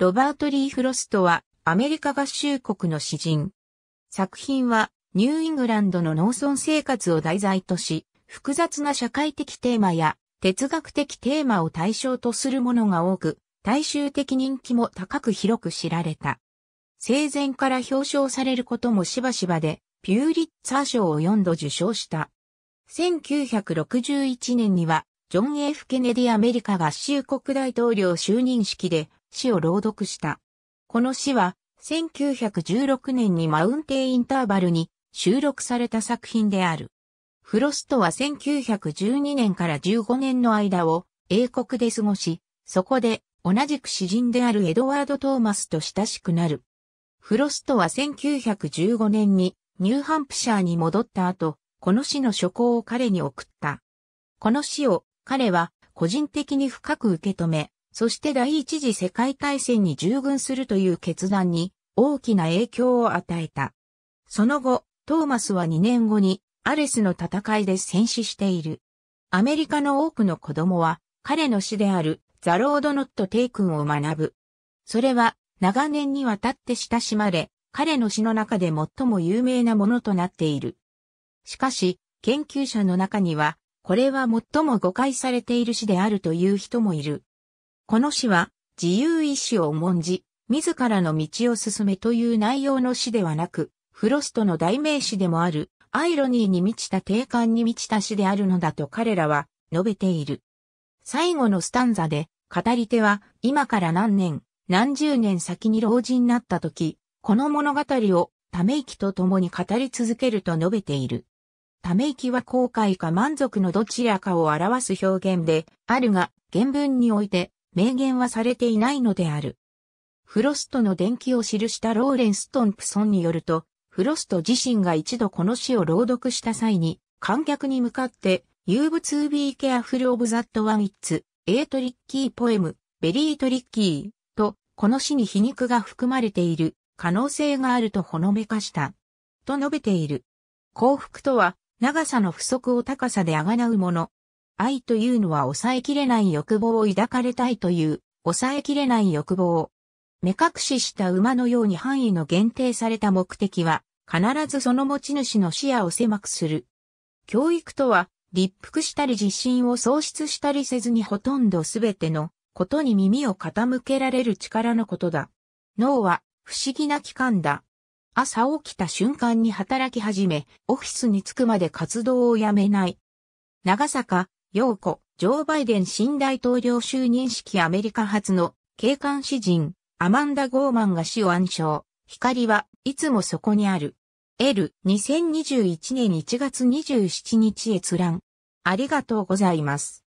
ロバート・リー・フロストはアメリカ合衆国の詩人。作品はニューイングランドの農村生活を題材とし、複雑な社会的テーマや哲学的テーマを対象とするものが多く、大衆的人気も高く広く知られた。生前から表彰されることもしばしばで、ピューリッツァー賞を4度受賞した。1961年には、ジョン・ F・ ケネディアメリカ合衆国大統領就任式で詩を朗読した。この詩は、1916年にマウンテイ・インターバルに収録された作品である。フロストは1912年から15年の間を英国で過ごし、そこで同じく詩人であるエドワード・トーマスと親しくなる。フロストは1915年にニューハンプシャーに戻った後、この詩の書稿を彼に送った。この詩を彼は個人的に深く受け止め、そして第一次世界大戦に従軍するという決断に大きな影響を与えた。その後、トーマスは2年後にアレスの戦いで戦死している。アメリカの多くの子供は彼の死であるザ・ロード・ノット・テイ君を学ぶ。それは長年にわたって親しまれ、彼の死の中で最も有名なものとなっている。しかし、研究者の中には、これは最も誤解されている詩であるという人もいる。この詩は、自由意志を重んじ、自らの道を進めという内容の詩ではなく、フロストの代名詞でもある、アイロニーに満ちた定感に満ちた詩であるのだと彼らは述べている。最後のスタンザで、語り手は今から何年、何十年先に老人になった時、この物語をため息と共に語り続けると述べている。ため息は後悔か満足のどちらかを表す表現であるが、原文において明言はされていないのである。フロストの伝記を記したローレンス・トンプソンによると、フロスト自身が一度この詩を朗読した際に、観客に向かって、You v o to be careful of that one it's a tricky poem, very tricky と、この詩に皮肉が含まれている可能性があるとほのめかした。と述べている。幸福とは、長さの不足を高さであがなうもの、愛というのは抑えきれない欲望を抱かれたいという、抑えきれない欲望。目隠しした馬のように範囲の限定された目的は、必ずその持ち主の視野を狭くする。教育とは、立腹したり自信を喪失したりせずにほとんどすべてのことに耳を傾けられる力のことだ。脳は不思議な器官だ。朝起きた瞬間に働き始め、オフィスに着くまで活動をやめない。長坂陽子、ジョー・バイデン新大統領就任式アメリカ初の警官詩人、アマンダ・ゴーマンが死を暗唱。光はいつもそこにある。L、2021年1月27日閲覧。ありがとうございます。